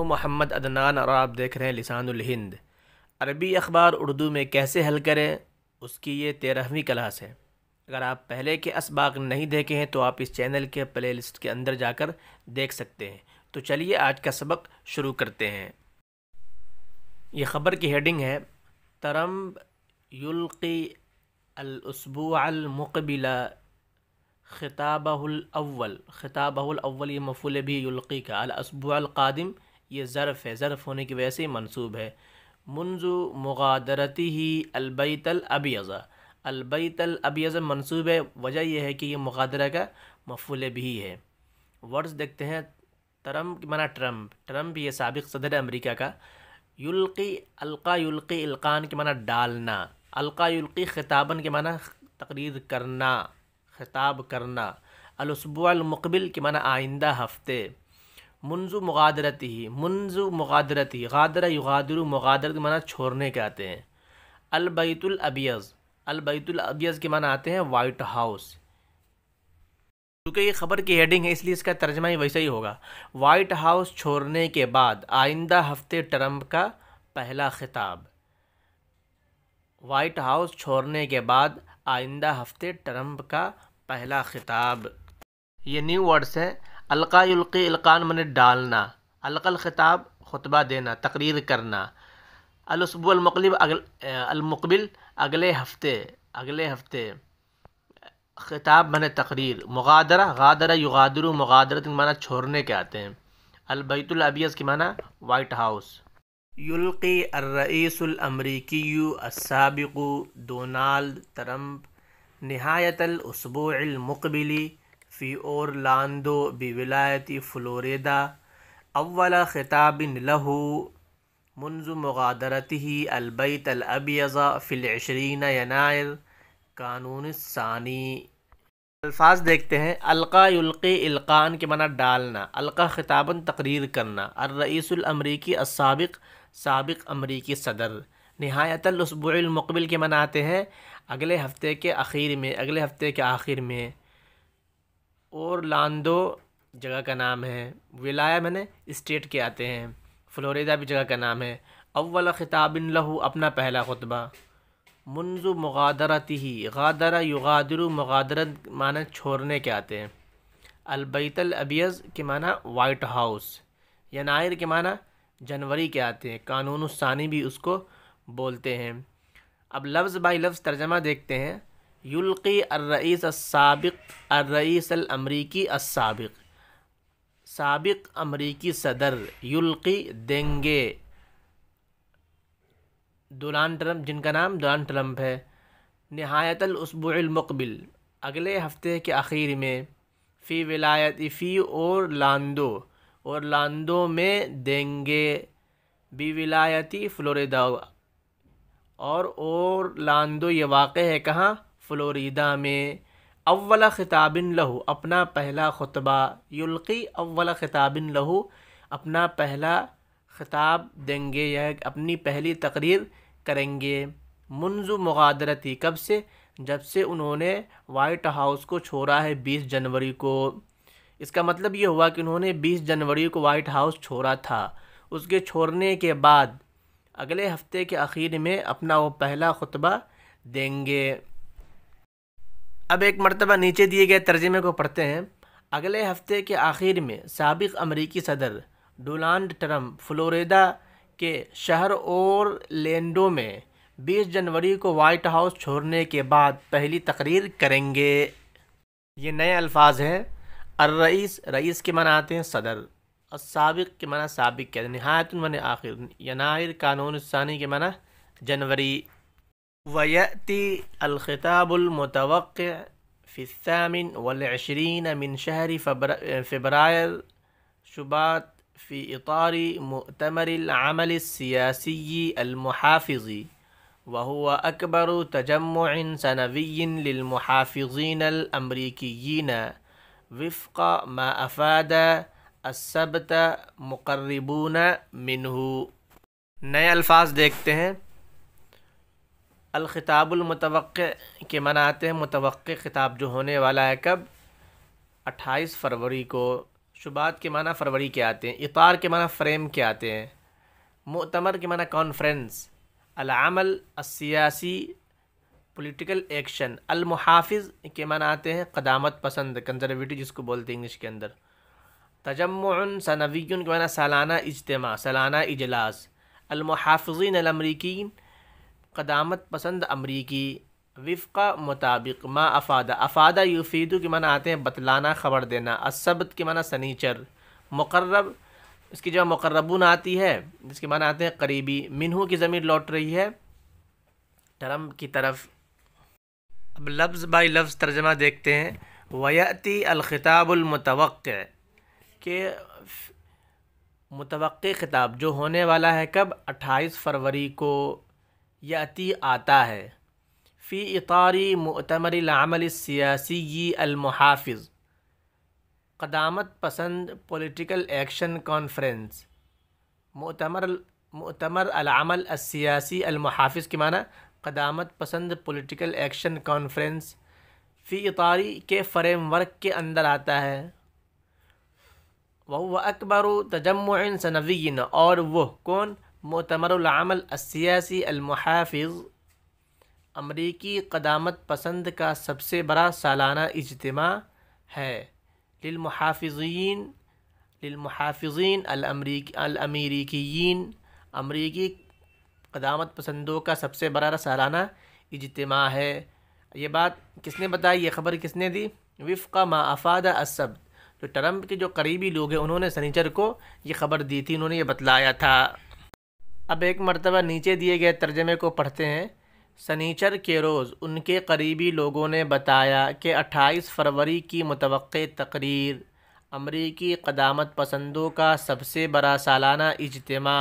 हूँ मोहम्मद अदनान और आप देख रहे हैं लिसानुल हिंद अरबी अखबार उर्दू में कैसे हल करें उसकी ये तेरहवीं क्लास है अगर आप पहले के इसबाक नहीं देखे हैं तो आप इस चैनल के प्ले लिस्ट के अंदर जाकर देख सकते हैं तो चलिए आज का सबक शुरू करते हैं ये ख़बर की हेडिंग है तरम युल्की अलसबूमकबिला ख़िताबल अव्वल ख़िताबल अव्वल ये मफूल भी युल्की का अलसबूल ये ज़रफ़ है ज़रफ़ होने की वजह से मनसूब है मुंजु मुगादरती ही अलबैतल अबियज़ा अलबैतल अबियज़ा मनसूब है वजह यह है कि ये मुगादरा का मफूल भी है वर्ड्स देखते हैं ट्रम्प मना ट्रम्प ट्रम्प ये सबक सदर है अमरीका का युल्की अलका युल्की इल्कान के माना डालना अलका युल्की खिताबन के माना तकरीर करना खिताब करना अलसबुआमकबिल के माना आइंदा हफ्ते मुंजु मुगादरत ही मुंजु ही गादरा युगादर मुगादरत के माना छोड़ने के आते हैं अलबैतुल अबियज़ अलबैतुल के माना आते हैं वाइट हाउस क्योंकि ये खबर की हेडिंग है इसलिए इसका तर्जमा ही वैसा ही होगा वाइट हाउस छोड़ने के बाद आइंदा हफ्ते ट्रंप का पहला खिताब वाइट हाउस छोड़ने के बाद आइंदा हफ्ते ट्रंप का पहला खिताब ये न्यू वर्ड्स हैं अलका युल्क़ी इल्कान मन डालना अलकल ख़िताब खुतबा देना तकरीर करना अलसबुलमकलब अलमकबिल अगले हफ्ते अगले हफ्ते ख़िताब मन तकरीर मुगादरा गादरा युगादर मुगादरत माना छोड़ने के आते हैं अलबैतुलबियस की माना वाइट हाउस युल्की अर्रईसमरीकी अमरीकी असाबिक डोनाल्ड ट्रम्प नहायतलसबुलमकबिली फ़ी ओरलांदो बिविलायती फ़्लोरिदा अव्वल ख़िताबिन लहू मंज़ मगादरत ही अलबैत अलबिया फ़िलशरीन यनायर कानून सानी अल्फाज देखते हैं अलका युल्क़ी इल्कान के मना डालना अलका ख़िताबन तकरीर करना अर्रईसमरीकी असाबिक सबक अमरीकी सदर नहायतलसबुलमकबिल के मनाते हैं अगले हफ़्ते के आखिर में अगले हफ़्ते के आखिर में और लांदो जगह का नाम है विलाया मैंने स्टेट के आते हैं फ्लोरिडा भी जगह का नाम है अव्वल ख़िताबिन लहू अपना पहला खुतबा मुंजु मुगादरती ही गादरा युगादरु मगादरत माना छोड़ने के आते हैं अलबैतल अबियज़ के माना वाइट हाउस या नायर के माना जनवरी के आते हैं कानून सानी भी उसको बोलते हैं अब लफ्ज़ बाई लफ्ज़ तर्जमा देखते हैं युल्की अर्रईस असाबिक अर्रईस अमरीकी असाबिक साबिक अमरीकी सदर युल्की देंगे डोनाल्ड ट्रंप जिनका नाम डोनाल्ड ट्रंप है नहायतलसबुलमकबिल अगले हफ्ते के आखिर में फ़ी विलायत फ़ी और लांदो और लांदो में देंगे बी विलायती फ्लोरिडा और और लांदो ये वाक़ है कहाँ फ्लोरिदा में अव्वल ख़िताबिन लहू अपना पहला खुतबा युल्की अव्वल ख़िताबिन लहू अपना पहला ख़िताब देंगे या अपनी पहली तकरीर करेंगे मुंजु मुगादरती कब से जब से उन्होंने वाइट हाउस को छोड़ा है बीस जनवरी को इसका मतलब ये हुआ कि उन्होंने बीस जनवरी को वाइट हाउस छोड़ा था उसके छोड़ने के बाद अगले हफ्ते के आखिर में अपना वो पहला खुतबा देंगे अब एक मरतबा नीचे दिए गए तर्जमे को पढ़ते हैं अगले हफ्ते के आखिर में सबक अमरीकी सदर डोनाल्ड ट्रम्प फ्लोरिडा के शहर और लेंडो में 20 जनवरी को वाइट हाउस छोड़ने के बाद पहली तकरीर करेंगे ये नए अल्फाज हैं अर्रईस रईस के माना आते हैं सदर और सबक के माना सबक के नहायत मन आखिर यनायर कानून सानी के माना जनवरी ويأتي الخطاب المتوقع في الثامن والعشرين من شهر فبراير شباط في إطار مؤتمر العمل السياسي المحافظ وهو أكبر تجمع سنوي للمحافظين الأمريكيين وفق ما أفاد السبت مقربون منه نئے الفاظ دیکھتے ہیں अलखिताबुलमतवक़ के मना आते हैं मतवक़ ख़िताब जो होने वाला है कब 28 फरवरी को शुबात के माना फरवरी के आते हैं इतार के माना फ्रेम के आते हैं मतमर के माना कॉन्फ्रेंस अलामल असियासी पॉलिटिकल एक्शन अलमुहाफ़ के माना आते हैं कदामत पसंद कंजरवेटिव जिसको बोलते हैं इंग्लिश के अंदर तजमन सनवीन के माना सालाना इजतम सालाना इजलास अलमुहाफ़िन अमरीकी कदामत पसंद अमरीकी विफ़ा मुताबिक मा अफादा अफादा युफ़ीदु के माना आते हैं बतलाना ख़बर देना असबत के माना सनीचर मुकर्रब इसकी जगह मुकर्रबून आती है जिसके माना आते हैं करीबी मिनहू की ज़मीर लौट रही है टर्म की तरफ अब लफ्ज़ बाई लफ्ज़ तर्जमा देखते हैं वयती अलख़ताबुलमतव के मुतव ख़िताब जो होने वाला है कब अट्ठाईस फरवरी को याति आता है फ़ी इतारी मतमरमल सियासी अलमहाफ़ कदामत पसंद पोलिटिकल एक्शन कॉन्फ्रेंस मतमर मतमर अमल सियासी अलमहाफ़ के माना कदामत पसंद पोलिटिकल एक्शन कॉन्फ्रेंस फ़ी इतारी के फ्रेमवर्क के अंदर आता है वह अकबर तजम सनवीन और वह कौन अमल सियासी अलमहाफ़ अमरीकी क़दामत पसंद का सबसे बड़ा सालाना इजतम है लिलमहाफ़ीन लिलमहाफ़ीन अमरीकीन अमरीकी क़दामत पसंदों का सबसे बड़ा सालाना इजतम है ये बात किसने बताई ये खबर किसने दी का माफ़ाद असब तो ट्रंप के जो करीबी लोग हैं उन्होंने सनीचर को ये खबर दी थी उन्होंने ये बतलाया था अब एक मरतबा नीचे दिए गए तर्जमे को पढ़ते हैं सनीचर के रोज़ उनके करीबी लोगों ने बताया कि 28 फरवरी की मुतव तकरीर अमरीकी कदामत पसंदों का सबसे बड़ा सालाना इजतमा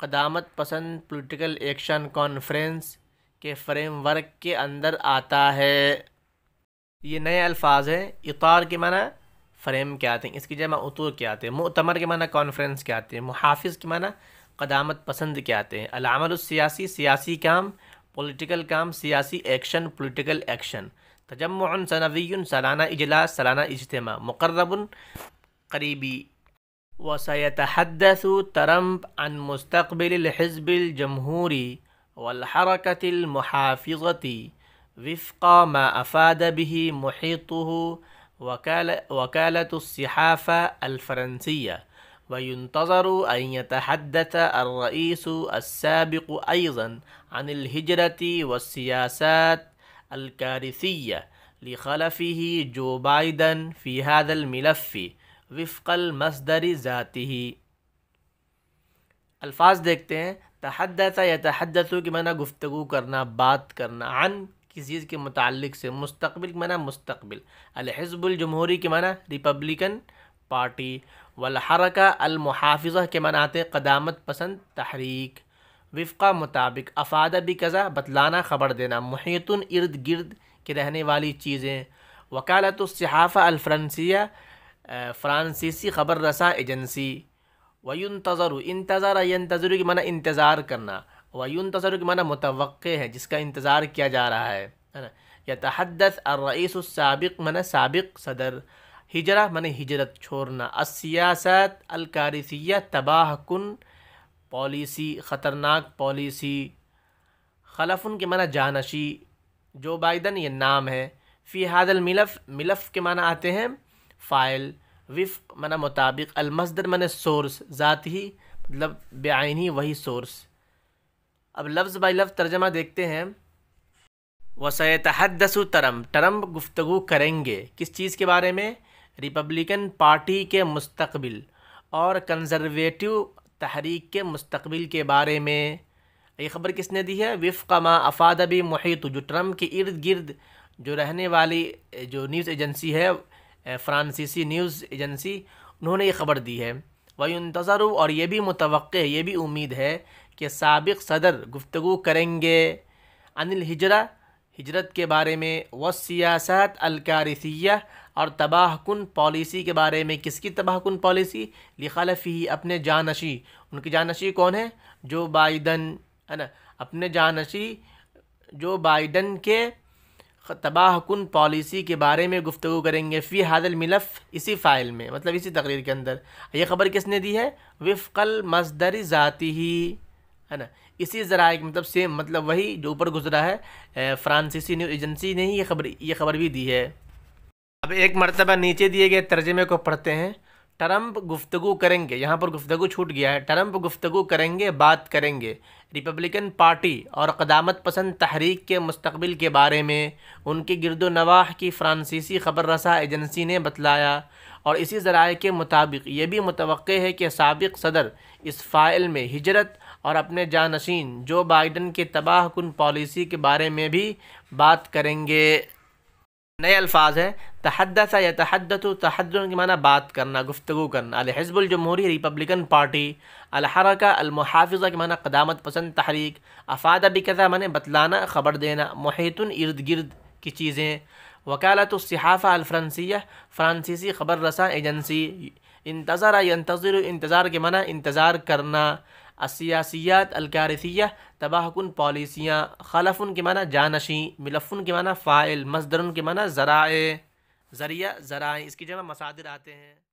कदामत पसंद पॉलिटिकल एक्शन कॉन्फ्रेंस के फ्रेमवर्क के अंदर आता है ये नए अल्फाज हैं इतार के माना फ्रेम के आते हैं इसकी जमा उतूर के आते हैं मतमर के माना कॉन्फ्रेंस के आते हैं मुहाफ़ के माना قدامت पसंद के आते हैं अलामल सियासी सियासी काम पॉलिटिकल काम सियासी एक्शन पॉलिटिकल एक्शन तजम सनवी सालाना इजलास सालाना इजतम मुकर्रब करीबी وسيتحدث ترامب عن مستقبل الحزب الجمهوري والحركة المحافظة وفق ما أفاد به محيطه وكالة الصحافة الفرنسية وينتظر أن يتحدث الرئيس السابق أيضا عن الهجرة والسياسات الكارثية لخلفه جو بايدن في هذا الملف وفق المصدر ذاته الفاظ دیکھتے ہیں تحدث يتحدث کہ معنی گفتگو کرنا بات کرنا عن کسی چیز کے متعلق سے مستقبل کے معنی مستقبل الحزب الجمہوری کے معنی ریپبلیکن پارٹی वलहरका अलमुहाफ़ा के मनाते कदामत पसंद तहरीक विफ़ा मुताबिक अफ़ाद भी कज़ा बतलाना ख़बर देना मुहितन इर्द गिर्द के रहने वाली चीज़ें वकालत सहाफ़ा अलफ्रंसिया फ्रांसीसी ख़बर रसा एजेंसी वयुन तज़र इंतज़ार यंतज़र की माना इंतज़ार करना वयुन तज़र की माना मुतव है जिसका इंतज़ार किया जा रहा है है ना यह तहदस सबक मना सबक सदर हिजरा मन हिजरत छोड़ना असियासत अलकारिसिया तबाह कन पॉलिसी ख़तरनाक पॉलिसी खलफुन के माना जानशी जो बाइडन ये नाम है फ़ी हादल मिलफ़ मिलफ़ के माना आते हैं फ़ाइल विफ़ मना मुताबिक अलमसदर मन सोर्स ज़ात ही मतलब बेआनी वही सोर्स अब लफ्ज़ बाई लफ्ज़ तर्जमा देखते हैं दसु तरम टरम गुफ्तु करेंगे किस चीज़ के बारे में रिपब्लिकन पार्टी के मुस्तबिल और कंज़रवेटिव तहरीक के मुस्तबिल के बारे में ये ख़बर किसने दी है विफ़ अफाद अफादबी मुहित जो ट्रम्प के इर्द गिर्द जो रहने वाली जो न्यूज़ एजेंसी है फ्रांसीसी न्यूज़ एजेंसी उन्होंने ये ख़बर दी है वही इंतज़र और ये भी मुतव ये भी उम्मीद है कि सबक सदर गुफ्तु करेंगे अनिल हिजरा हिजरत के बारे में व सियासत अलकारिसिया और तबाहकुन पॉलिसी के बारे में किसकी तबाहकुन पॉलिसी लिखालफ़ी अपने जानशी उनकी जानशी कौन है जो बाइडन है ना अपने जानशी जो बाइडन के तबाहकुन पॉलिसी के बारे में गुफ्तु करेंगे फ़ी हादल मिलफ़ इसी फ़ाइल में मतलब इसी तकरीर के अंदर यह ख़बर किसने दी है विफ़ल मजदर ज़ाती ही है ना इसी ज़रा मतलब सेम मतलब वही जो ऊपर गुजरा है फ्रांसीसी न्यूज़ एजेंसी ने ही ये खबर ये खबर भी दी है अब एक मरतबा नीचे दिए गए तर्जमे को पढ़ते हैं ट्रंप गुफ्तगु करेंगे यहाँ पर गुफ्तगु छूट गया है ट्रंप गुफ्तगु करेंगे बात करेंगे रिपब्लिकन पार्टी और कदामत पसंद तहरीक के मुस्तबिल के बारे में उनके गिरदो नवाह की फ्रांसीसी खबर रसा एजेंसी ने बतलाया और इसी ज़राए के मुताबिक ये भी मुतव है कि सबक सदर इस फ़ाइल में हिजरत और अपने जानशीन जो बाइडन के तबाह कन पॉलिसी के बारे में भी बात करेंगे नए अल्फाज हैं तहदसा या तहदत तहद के माना बात करना गुफ्तु करना अलहजबुल जमहूरी रिपब्लिकन पार्टी अलहरका अलमुहाफ़ा के माना कदामत पसंद तहरीक अफादा बिका माने बतलाना ख़बर देना मुहितन इर्द गिर्द की चीज़ें वकालत सहाफ़ा अलफ्रंसी फ़्रांसीसी ख़बर रसा एजेंसी इंतज़ार इंतज़ार के माना इंतज़ार करना असियासियात अलकारसिया तबाहकुन पॉलिसियाँ खलफुन के माना जानशी मिलफुन के माना फ़ाइल मजदरन के माना ज़रा ज़रिया ज़रा इसकी जगह मसादिर आते हैं